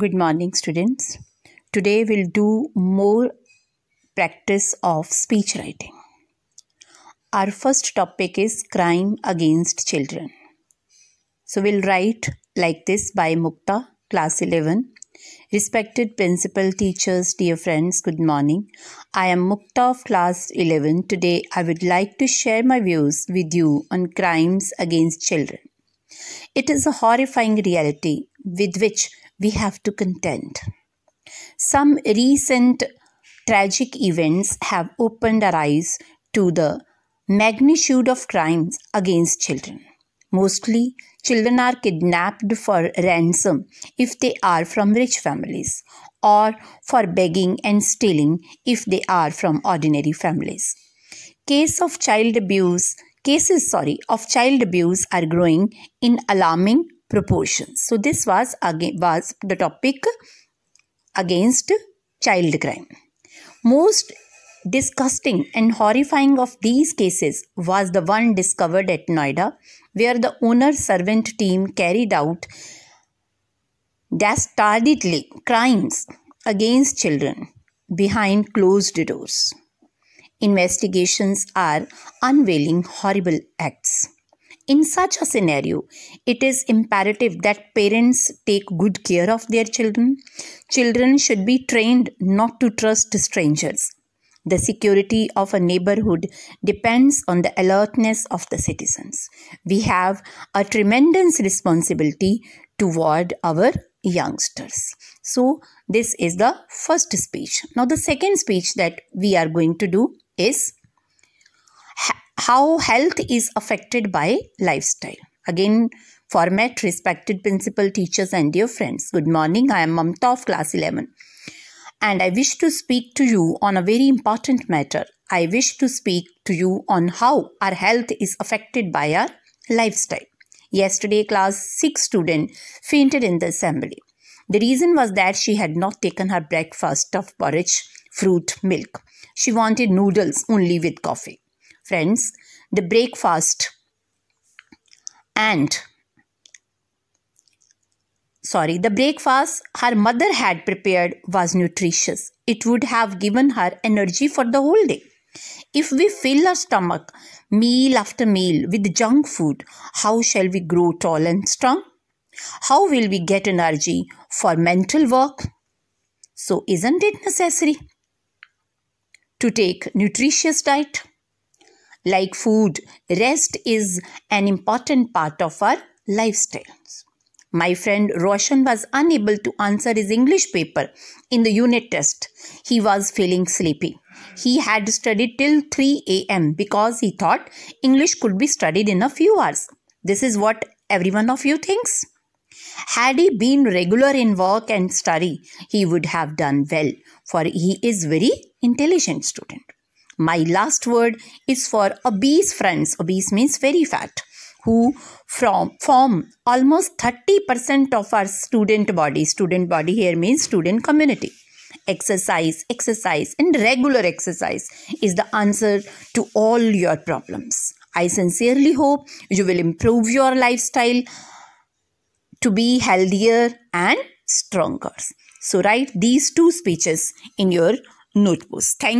Good morning, students. Today we'll do more practice of speech writing. Our first topic is crime against children. So we'll write like this by Mukta, class 11. Respected principal, teachers, dear friends, good morning. I am Mukta of class 11. Today I would like to share my views with you on crimes against children. It is a horrifying reality with which we have to contend. Some recent tragic events have opened our eyes to the magnitude of crimes against children. Mostly, children are kidnapped for ransom if they are from rich families, or for begging and stealing if they are from ordinary families. Case of child abuse, cases sorry, of child abuse are growing in alarming proportions. So this was again was the topic against child crime. Most disgusting and horrifying of these cases was the one discovered at Noida, where the owner servant team carried out dastardly crimes against children behind closed doors. Investigations are unveiling horrible acts. In such a scenario, it is imperative that parents take good care of their children. Children should be trained not to trust strangers. The security of a neighborhood depends on the alertness of the citizens. We have a tremendous responsibility toward our youngsters. So, this is the first speech. Now, the second speech that we are going to do is how health is affected by lifestyle again format respected principal teachers and dear friends good morning i am mamta of class 11 and i wish to speak to you on a very important matter i wish to speak to you on how our health is affected by our lifestyle yesterday class 6 student fainted in the assembly the reason was that she had not taken her breakfast of porridge fruit milk she wanted noodles only with coffee friends the breakfast and sorry the breakfast her mother had prepared was nutritious it would have given her energy for the whole day if we fill our stomach meal after meal with junk food, how shall we grow tall and strong? How will we get energy for mental work? So, isn't it necessary to take nutritious diet? like food, rest is an important part of our lifestyles. My friend Roshan was unable to answer his English paper in the unit test. He was feeling sleepy. He had studied till 3 a.m. because he thought English could be studied in a few hours. This is what every one of you thinks. Had he been regular in work and study, he would have done well, for he is very intelligent student. My last word is for obese friends. Obese means very fat who from form almost 30% of our student body student body here means student community exercise exercise and regular exercise is the answer to all your problems i sincerely hope you will improve your lifestyle to be healthier and stronger so write these two speeches in your notebooks thank